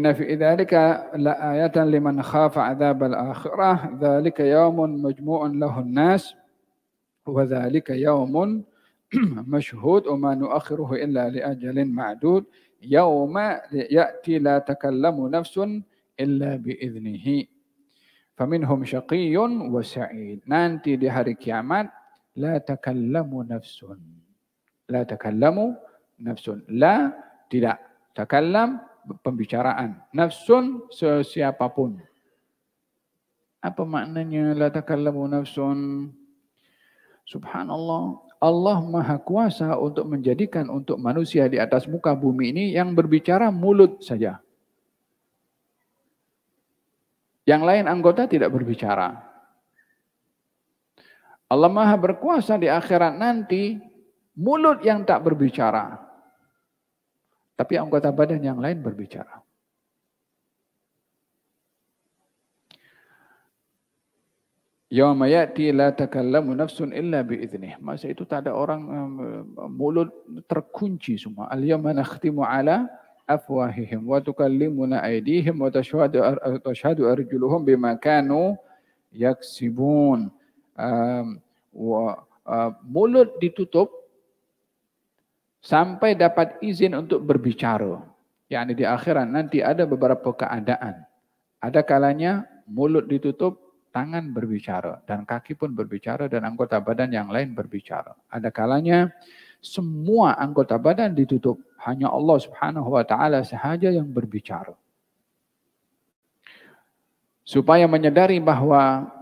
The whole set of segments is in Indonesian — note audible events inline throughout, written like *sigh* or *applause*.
إن في ذلك لآية لمن خاف عذاب الآخرة ذلك يوم مجموع له الناس وذلك يوم *clears throat* مشهود وما نؤخره إلا لأجل معدود يوم يأتي لا تكلم نفس إلا بإذنه فمنهم شقي وسعيد نانتي di hari kiamat لا تكلم نفس لا تكلم نفس لا تكلم pembicaraan. Nafsun sesiapapun. Apa maknanya la takallamu nafsun? Subhanallah, Allah Maha Kuasa untuk menjadikan untuk manusia di atas muka bumi ini yang berbicara mulut saja. Yang lain anggota tidak berbicara. Allah Maha berkuasa di akhirat nanti mulut yang tak berbicara. Tapi anggota badan yang lain berbicara. Yawma ya'ti la takallamu nafsun illa bi'idnih. Masa itu tak ada orang mulut terkunci semua. Al-yawma nakhtimu ala afwahihim wa tukallimuna aidihim wa tashhadu arjuluhum bima kanu yaksibun. wa, uh, mulut ditutup sampai dapat izin untuk berbicara. yang di akhirat nanti ada beberapa keadaan. Ada kalanya mulut ditutup, tangan berbicara dan kaki pun berbicara dan anggota badan yang lain berbicara. Ada kalanya semua anggota badan ditutup, hanya Allah Subhanahu wa taala sahaja yang berbicara. Supaya menyadari bahwa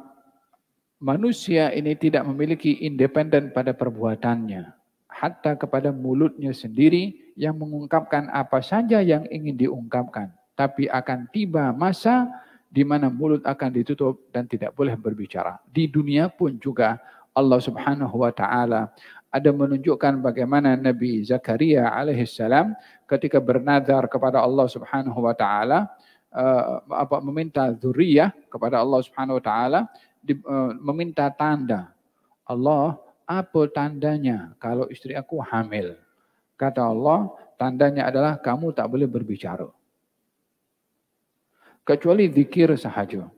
manusia ini tidak memiliki independen pada perbuatannya, hatta kepada mulutnya sendiri yang mengungkapkan apa saja yang ingin diungkapkan. Tapi akan tiba masa di mana mulut akan ditutup dan tidak boleh berbicara. Di dunia pun juga Allah Subhanahu wa taala ada menunjukkan bagaimana Nabi Zakaria alaihissalam ketika bernazar kepada Allah Subhanahu wa taala eh, apa meminta zuriyah kepada Allah Subhanahu wa taala eh, meminta tanda. Allah apa tandanya kalau istri aku hamil? Kata Allah, tandanya adalah kamu tak boleh berbicara. Kecuali zikir sahaja.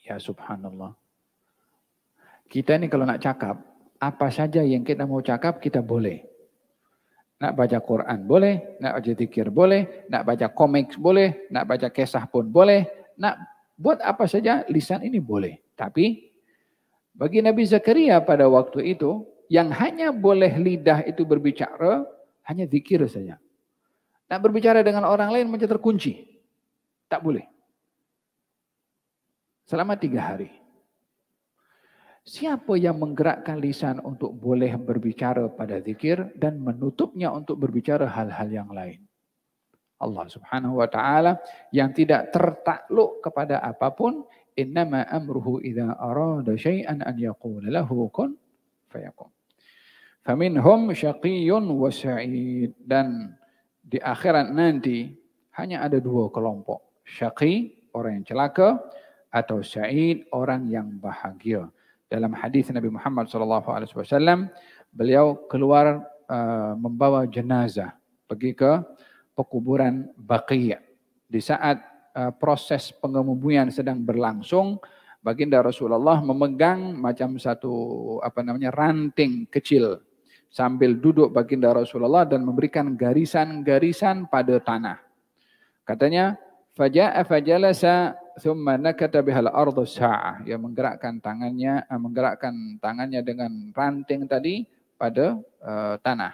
Ya subhanallah. Kita ini kalau nak cakap, apa saja yang kita mau cakap kita boleh. Nak baca Quran boleh, nak baca zikir boleh, nak baca komik boleh, nak baca kisah pun boleh, nak buat apa saja lisan ini boleh. Tapi bagi Nabi Zakaria pada waktu itu, yang hanya boleh lidah itu berbicara, hanya zikir saja. Nah berbicara dengan orang lain menjadi terkunci. Tak boleh. Selama tiga hari. Siapa yang menggerakkan lisan untuk boleh berbicara pada zikir dan menutupnya untuk berbicara hal-hal yang lain? Allah Subhanahu wa taala yang tidak tertakluk kepada apapun, innama amruhu idza arada syai'an an yaqula lahu kun fayakun. Faminhum syaqiyyun wa sa'id dan di akhirat nanti hanya ada dua kelompok. Syaqi orang yang celaka atau sa'id orang yang bahagia. Dalam hadis Nabi Muhammad sallallahu alaihi wasallam beliau keluar uh, membawa jenazah pergi ke pekuburan Baqiyah. di saat Eh, proses pengemubuan sedang berlangsung, baginda Rasulullah memegang macam satu apa namanya ranting kecil sambil duduk baginda Rasulullah dan memberikan garisan-garisan pada tanah. Katanya, faja'a fajalasa thumma nakata bihal ardu sa'ah. Ya menggerakkan tangannya, eh, menggerakkan tangannya dengan ranting tadi pada uh, tanah.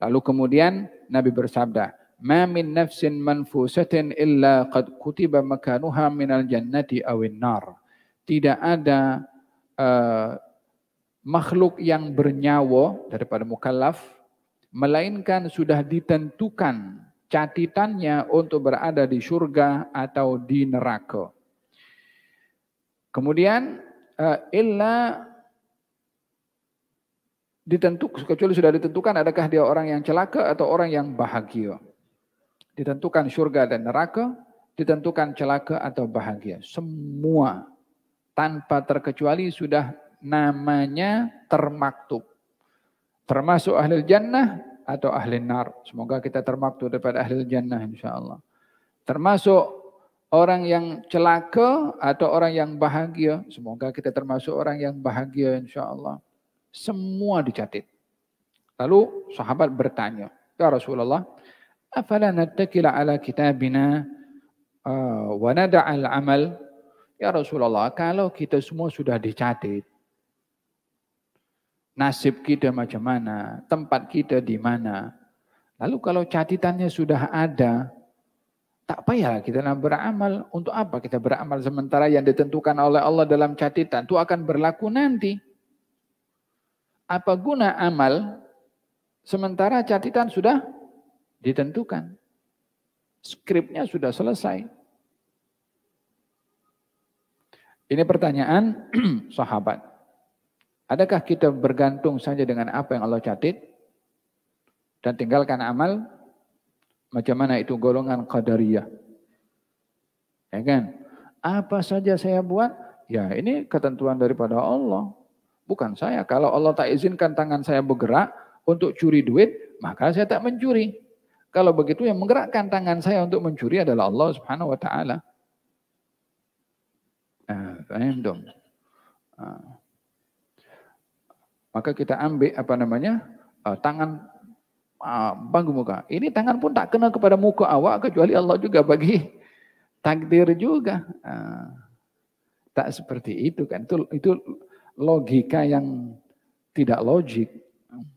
Lalu kemudian Nabi bersabda, ma min nafsin manfusatin illa qad kutiba makanuha minal jannati awin nar. Tidak ada uh, makhluk yang bernyawa daripada mukallaf, melainkan sudah ditentukan catitannya untuk berada di surga atau di neraka. Kemudian uh, illa ditentuk kecuali sudah ditentukan adakah dia orang yang celaka atau orang yang bahagia ditentukan surga dan neraka, ditentukan celaka atau bahagia. Semua tanpa terkecuali sudah namanya termaktub. Termasuk ahli jannah atau ahli nar. Semoga kita termaktub daripada ahli jannah insya Allah. Termasuk orang yang celaka atau orang yang bahagia. Semoga kita termasuk orang yang bahagia insya Allah. Semua dicatat. Lalu sahabat bertanya, Ya Rasulullah, Afala nattakila ala kitabina uh, wa nada'al amal. Ya Rasulullah, kalau kita semua sudah dicatat, nasib kita macam mana, tempat kita di mana. Lalu kalau catatannya sudah ada, tak payah kita nak beramal. Untuk apa kita beramal sementara yang ditentukan oleh Allah dalam catatan itu akan berlaku nanti. Apa guna amal sementara catatan sudah Ditentukan. Skripnya sudah selesai. Ini pertanyaan *clears throat* sahabat. Adakah kita bergantung saja dengan apa yang Allah catit dan tinggalkan amal? Macam mana itu golongan qadariyah? Ya kan? Apa saja saya buat? Ya ini ketentuan daripada Allah. Bukan saya. Kalau Allah tak izinkan tangan saya bergerak untuk curi duit, maka saya tak mencuri. Kalau begitu yang menggerakkan tangan saya untuk mencuri adalah Allah Subhanahu wa taala. Eh, Maka kita ambil apa namanya? Ah, tangan bangku muka. Ini tangan pun tak kena kepada muka awak kecuali Allah juga bagi *laughs* takdir juga. Tak seperti itu kan. Itu itu logika yang tidak logik. Hmm.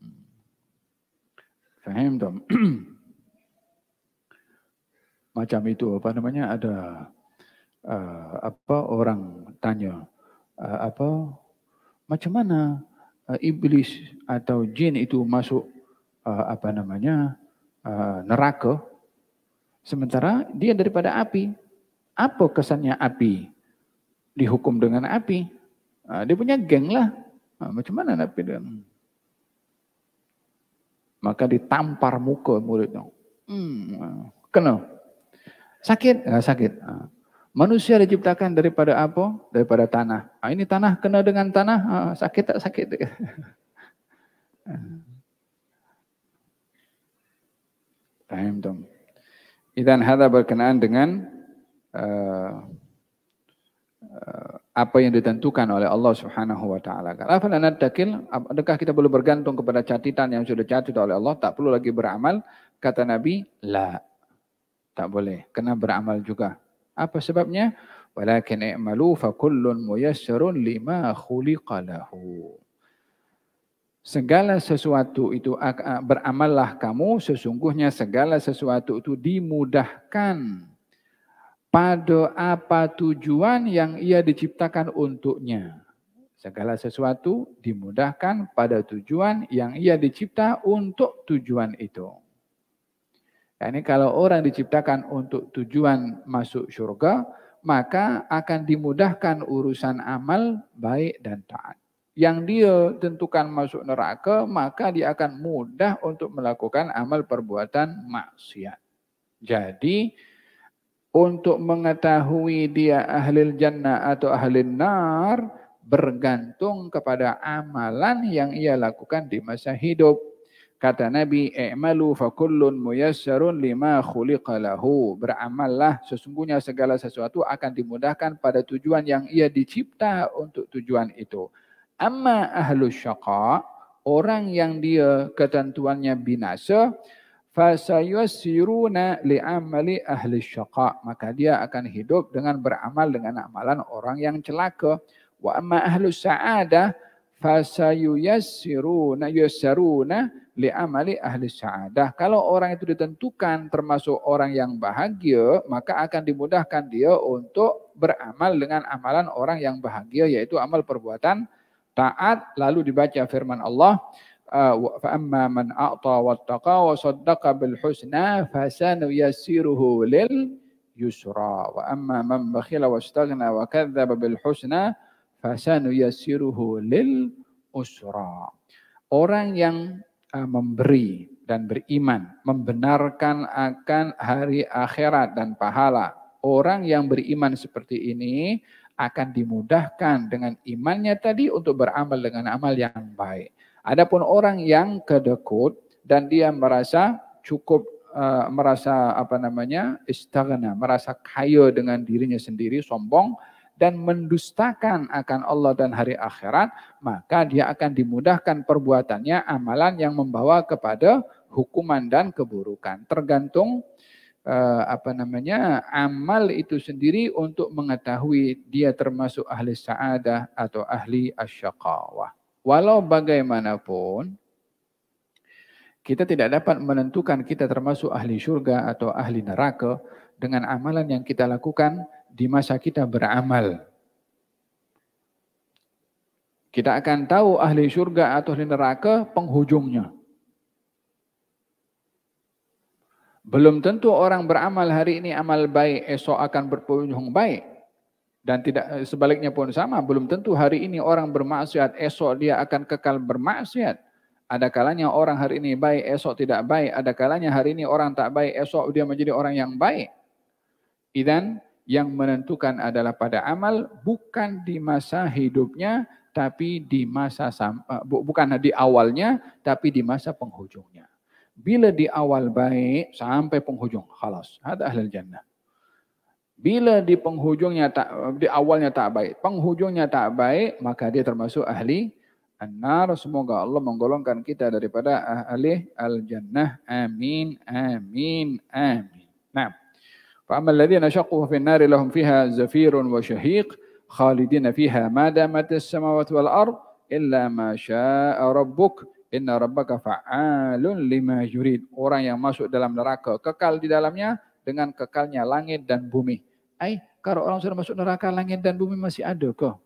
Faham dong? *clears throat* macam itu apa namanya ada uh, apa orang tanya uh, apa macam mana uh, iblis atau jin itu masuk uh, apa namanya uh, neraka sementara dia daripada api apa kesannya api dihukum dengan api uh, dia punya geng lah uh, macam mana api dan hmm. maka ditampar muka muridnya hmm, kenal Sakit? Nah, sakit. Ah. manusia diciptakan daripada apa? Daripada tanah. ah ini tanah kena dengan tanah, ah, sakit tak sakit? Paham *laughs* dong. Idan hada berkenaan dengan uh, uh, apa yang ditentukan oleh Allah Subhanahu wa taala. Afalan natakil, adakah kita perlu bergantung kepada catatan yang sudah catat oleh Allah, tak perlu lagi beramal? Kata Nabi, la. Tak boleh. Kena beramal juga. Apa sebabnya? Walakin i'malu fa kullun muyassarun lima khuliqalahu. Segala sesuatu itu beramallah kamu sesungguhnya segala sesuatu itu dimudahkan pada apa tujuan yang ia diciptakan untuknya. Segala sesuatu dimudahkan pada tujuan yang ia dicipta untuk tujuan itu. Ya, kalau orang diciptakan untuk tujuan masuk surga, maka akan dimudahkan urusan amal baik dan taat. Yang dia tentukan masuk neraka, maka dia akan mudah untuk melakukan amal perbuatan maksiat. Jadi, untuk mengetahui dia ahli jannah atau ahli nar, bergantung kepada amalan yang ia lakukan di masa hidup kata Nabi, "I'malu fa kullun muyassarun lima khuliqa lahu." Beramallah sesungguhnya segala sesuatu akan dimudahkan pada tujuan yang ia dicipta untuk tujuan itu. Amma ahlus syaqa, orang yang dia ketentuannya binasa, fasayassiruna li'amali ahli syaqa maka dia akan hidup dengan beramal dengan amalan orang yang celaka wa amma ahli sa'adah fasayassiruna yassaruna li amali ahli sa'adah. Kalau orang itu ditentukan termasuk orang yang bahagia, maka akan dimudahkan dia untuk beramal dengan amalan orang yang bahagia, yaitu amal perbuatan taat, lalu dibaca firman Allah, فَأَمَّا مَنْ أَعْطَى وَاتَّقَى وَصَدَّقَ بِالْحُسْنَى فَسَنُيَسِّرُهُ لِلْيُسْرَى وَأَمَّا مَنْ بَخِلَ وَاسْتَغْنَى وَكَذَّبَ بِالْحُسْنَى lil usra Orang yang memberi dan beriman, membenarkan akan hari akhirat dan pahala. Orang yang beriman seperti ini akan dimudahkan dengan imannya tadi untuk beramal dengan amal yang baik. Adapun orang yang kedekut dan dia merasa cukup uh, merasa apa namanya istighna, merasa kaya dengan dirinya sendiri, sombong, dan mendustakan akan Allah dan hari akhirat, maka dia akan dimudahkan perbuatannya amalan yang membawa kepada hukuman dan keburukan. Tergantung eh, apa namanya amal itu sendiri untuk mengetahui dia termasuk ahli saadah atau ahli asyakawah. Walau bagaimanapun kita tidak dapat menentukan kita termasuk ahli surga atau ahli neraka dengan amalan yang kita lakukan di masa kita beramal. Kita akan tahu ahli surga atau ahli neraka penghujungnya. Belum tentu orang beramal hari ini amal baik, esok akan berpenghujung baik. Dan tidak sebaliknya pun sama, belum tentu hari ini orang bermaksiat, esok dia akan kekal bermaksiat. Ada kalanya orang hari ini baik, esok tidak baik. Ada kalanya hari ini orang tak baik, esok dia menjadi orang yang baik. Idan yang menentukan adalah pada amal bukan di masa hidupnya tapi di masa eh, bukan di awalnya tapi di masa penghujungnya. Bila di awal baik sampai penghujung, khalas. Ada ahli jannah. Bila di penghujungnya tak di awalnya tak baik, penghujungnya tak baik, maka dia termasuk ahli an-nar. Semoga Allah menggolongkan kita daripada ah-, ahli al-jannah. Amin, amin, amin. Nah. فأما الذين شقوا في النار لهم فيها زفير وشهيق خالدين فيها ما دامت السماوات والأرض إلا ما شاء ربك إن ربك fa'alun لما yurid. Orang yang masuk dalam neraka kekal di dalamnya dengan kekalnya langit dan bumi. ay kalau orang sudah masuk neraka langit dan bumi masih ada kok.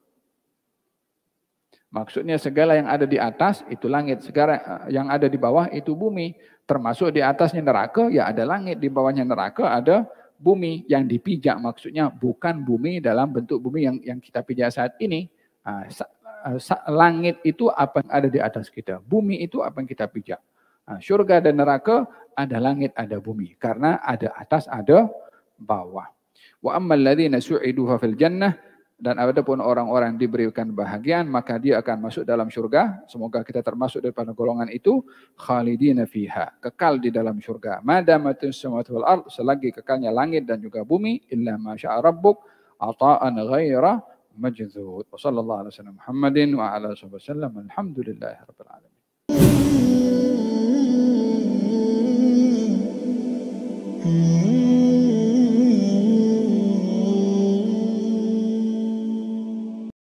Maksudnya segala yang ada di atas itu langit, segala eh, yang ada di bawah itu bumi. Termasuk di atasnya neraka ya ada langit, di bawahnya neraka ada bumi yang dipijak maksudnya bukan bumi dalam bentuk bumi yang yang kita pijak saat ini. Ah, ah, langit itu apa yang ada di atas kita, bumi itu apa yang kita pijak. Ah, surga dan neraka ada langit ada bumi karena ada atas ada bawah. Wa ammal ladzina su'idu fil jannah dan adapun orang-orang diberikan bahagian maka dia akan masuk dalam surga semoga kita termasuk daripada golongan itu khalidina fiha kekal di dalam surga madamatun sumatul wal ard selagi kekalnya langit dan juga bumi illa ma syaa rabbuk ata'an ghaira majzud wa sallallahu alaihi wasallam Muhammadin wa ala alihi wasallam alhamdulillahirabbil alamin hmm, hmm.